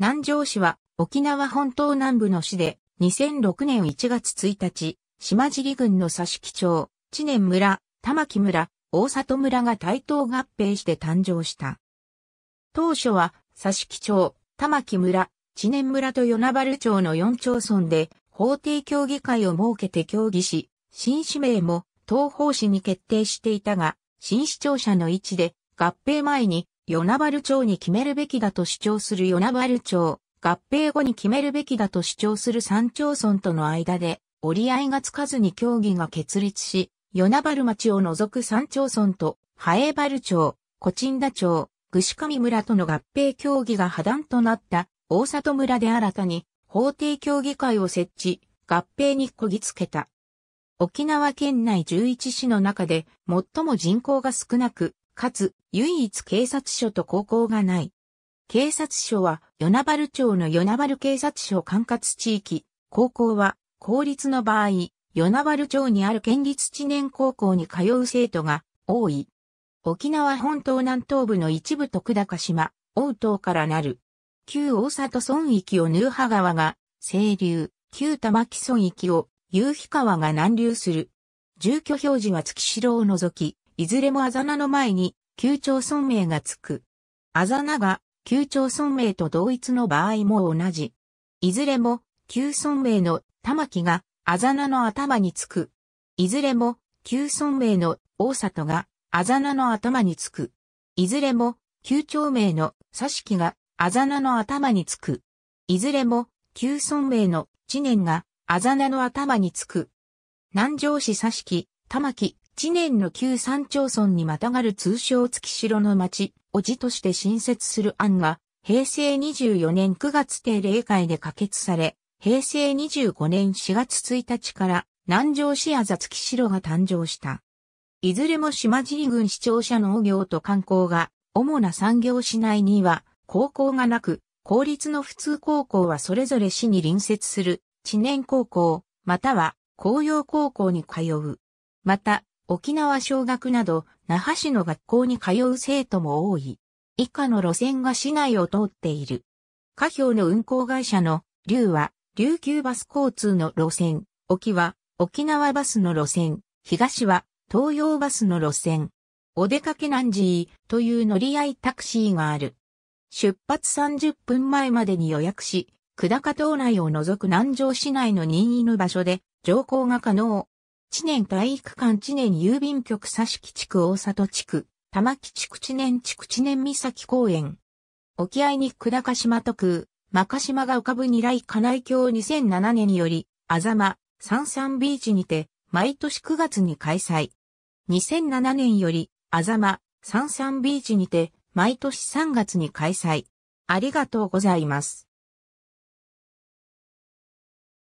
南城市は沖縄本島南部の市で2006年1月1日、島尻郡の佐敷町、知念村、玉木村、大里村が対等合併して誕生した。当初は佐敷町、玉木村、知念村と与那原町の4町村で法定協議会を設けて協議し、新市名も東方市に決定していたが、新市庁舎の位置で合併前に与那原町に決めるべきだと主張する与那原町、合併後に決めるべきだと主張する三町村との間で、折り合いがつかずに協議が決裂し、与那原町を除く三町村と、ハ原町、コチンダ町、串上村との合併協議が破談となった大里村で新たに法定協議会を設置、合併にこぎつけた。沖縄県内11市の中で最も人口が少なく、かつ、唯一警察署と高校がない。警察署は、与那原町の与那原警察署管轄地域、高校は、公立の場合、与那原町にある県立知念高校に通う生徒が多い。沖縄本島南東部の一部徳高島、大島からなる。旧大里村域をヌーハ川が、清流、旧玉木村域を、夕日川が南流する。住居表示は月城を除き、いずれもあざなの前に、旧町村名がつく。あざなが、旧町村名と同一の場合も同じ。いずれも、旧村名の玉木が、あざなの頭につく。いずれも、旧村名の大里が、あざなの頭につく。いずれも、旧町名の佐敷が、あざなの頭につく。いずれも、旧村名の知念が、あざなの頭につく。南城市佐敷、玉木、一年の旧山町村にまたがる通称月城の町、おじとして新設する案が、平成24年9月定例会で可決され、平成25年4月1日から南城市あざ月城が誕生した。いずれも島尻郡市庁舎農業と観光が主な産業市内には高校がなく、公立の普通高校はそれぞれ市に隣接する知念高校、または紅葉高校に通う。また、沖縄小学など、那覇市の学校に通う生徒も多い。以下の路線が市内を通っている。下表の運行会社の、竜は、琉球バス交通の路線、沖は、沖縄バスの路線、東は、東洋バスの路線。お出かけなんじーという乗り合いタクシーがある。出発30分前までに予約し、久高島内を除く南城市内の任意の場所で乗降が可能。知念体育館知念郵便局佐敷地区大里地区、玉木地区知念地区知念岬公園。沖合に久高島特中真鹿島が浮かぶ二来金井京2007年により、あざま、三三ビーチにて、毎年9月に開催。2007年より、あざま、三三ビーチにて、毎年3月に開催。ありがとうございます。